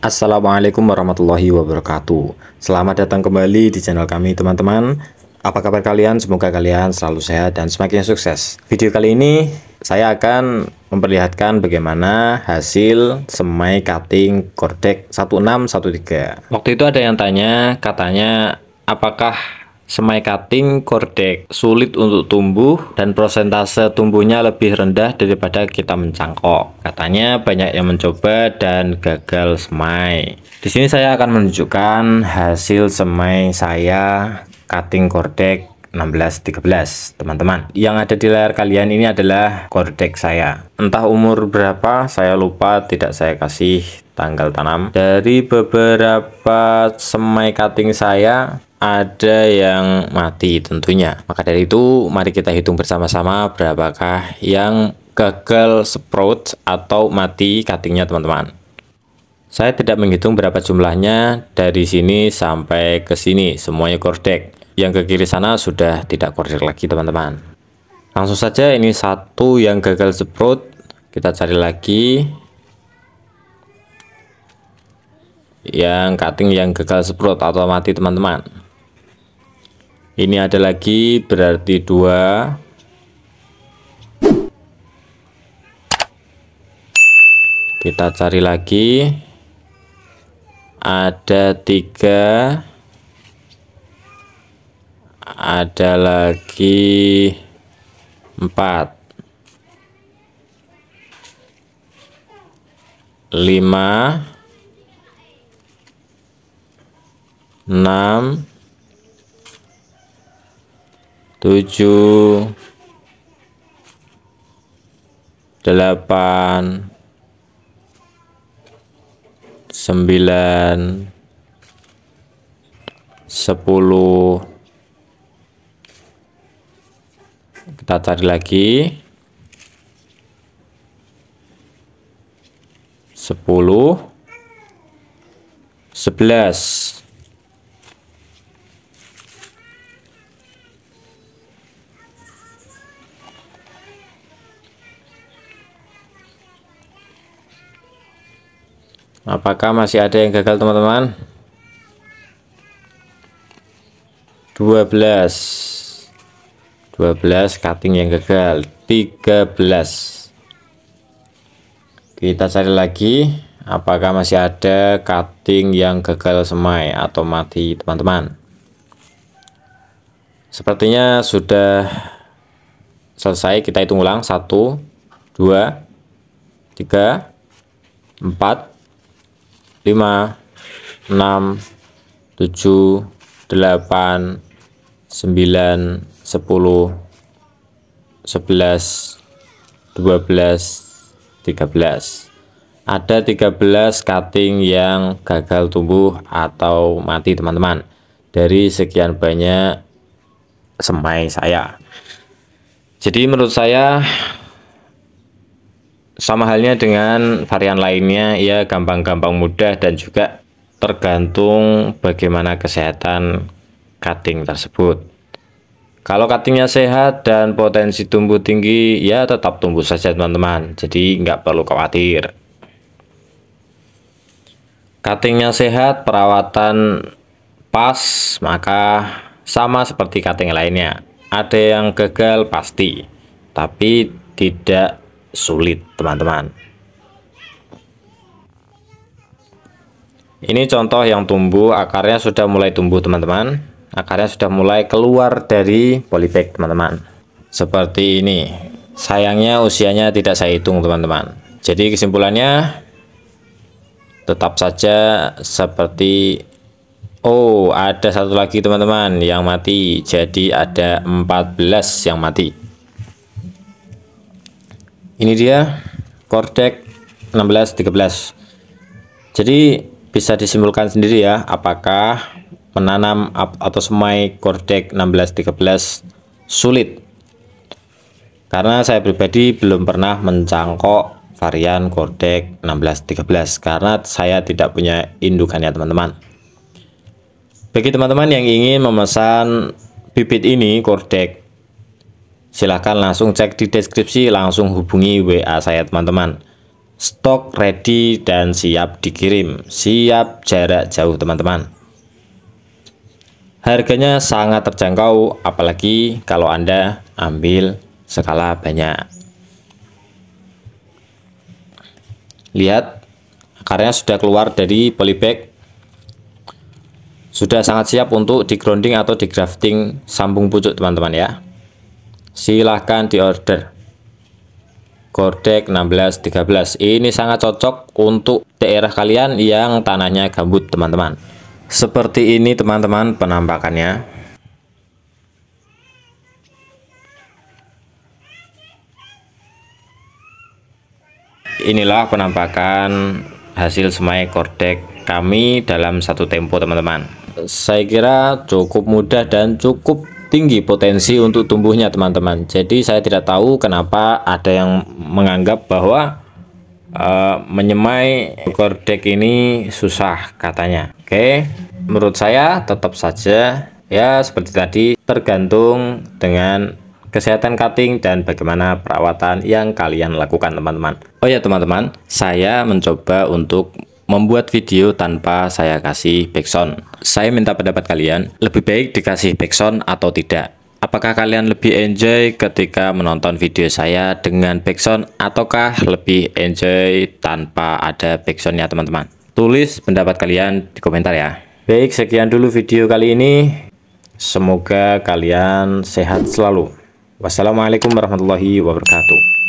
Assalamualaikum warahmatullahi wabarakatuh Selamat datang kembali di channel kami teman-teman Apa kabar kalian? Semoga kalian selalu sehat dan semakin sukses Video kali ini saya akan memperlihatkan bagaimana hasil semai cutting satu 1613 Waktu itu ada yang tanya katanya apakah semai cutting kordek sulit untuk tumbuh dan prosentase tumbuhnya lebih rendah daripada kita mencangkok katanya banyak yang mencoba dan gagal semai di sini saya akan menunjukkan hasil semai saya cutting kordek 1613 teman-teman yang ada di layar kalian ini adalah kordek saya entah umur berapa saya lupa tidak saya kasih tanggal tanam dari beberapa semai cutting saya ada yang mati tentunya. Maka dari itu, mari kita hitung bersama-sama berapakah yang gagal sprout atau mati cuttingnya teman-teman. Saya tidak menghitung berapa jumlahnya dari sini sampai ke sini, semuanya kordek. Yang ke kiri sana sudah tidak kordek lagi teman-teman. Langsung saja ini satu yang gagal sprout, kita cari lagi. Yang cutting yang gagal sprout atau mati teman-teman ini ada lagi berarti dua kita cari lagi ada tiga ada lagi empat lima enam tujuh delapan sembilan sepuluh kita cari lagi sepuluh sebelas apakah masih ada yang gagal teman-teman 12 12 cutting yang gagal 13 kita cari lagi apakah masih ada cutting yang gagal semai atau mati teman-teman sepertinya sudah selesai kita hitung ulang 1 2 3 4 5 6 7 8 9 10 11 12 13 ada 13 cutting yang gagal tumbuh atau mati teman-teman dari sekian banyak semai saya jadi menurut saya sama halnya dengan varian lainnya ya gampang-gampang mudah dan juga tergantung bagaimana kesehatan cutting tersebut kalau cuttingnya sehat dan potensi tumbuh tinggi ya tetap tumbuh saja teman-teman jadi nggak perlu khawatir cuttingnya sehat perawatan pas maka sama seperti cutting lainnya ada yang gagal pasti tapi tidak sulit teman-teman ini contoh yang tumbuh akarnya sudah mulai tumbuh teman-teman akarnya sudah mulai keluar dari polybag teman-teman seperti ini sayangnya usianya tidak saya hitung teman-teman jadi kesimpulannya tetap saja seperti Oh ada satu lagi teman-teman yang mati jadi ada 14 yang mati ini dia Kordek 1613 jadi bisa disimpulkan sendiri ya apakah menanam atau semai Kordek 1613 sulit karena saya pribadi belum pernah mencangkok varian Kordek 1613 karena saya tidak punya indukannya teman-teman bagi teman-teman yang ingin memesan bibit ini Kordek silahkan langsung cek di deskripsi langsung hubungi WA saya teman-teman stok ready dan siap dikirim siap jarak jauh teman-teman harganya sangat terjangkau apalagi kalau anda ambil skala banyak lihat akarnya sudah keluar dari polybag sudah sangat siap untuk di grounding atau di grafting sambung pucuk teman-teman ya silahkan diorder Gordek 1613 ini sangat cocok untuk daerah kalian yang tanahnya gambut teman-teman seperti ini teman-teman penampakannya inilah penampakan hasil semai kordek kami dalam satu tempo teman-teman saya kira cukup mudah dan cukup tinggi potensi untuk tumbuhnya teman-teman jadi saya tidak tahu kenapa ada yang menganggap bahwa uh, menyemai kordek ini susah katanya oke okay. menurut saya tetap saja ya seperti tadi tergantung dengan kesehatan cutting dan bagaimana perawatan yang kalian lakukan teman-teman oh ya teman-teman saya mencoba untuk membuat video tanpa saya kasih backsound. Saya minta pendapat kalian, lebih baik dikasih backsound atau tidak. Apakah kalian lebih enjoy ketika menonton video saya dengan backsound ataukah lebih enjoy tanpa ada backsoundnya teman-teman? Tulis pendapat kalian di komentar ya. Baik, sekian dulu video kali ini. Semoga kalian sehat selalu. Wassalamualaikum warahmatullahi wabarakatuh.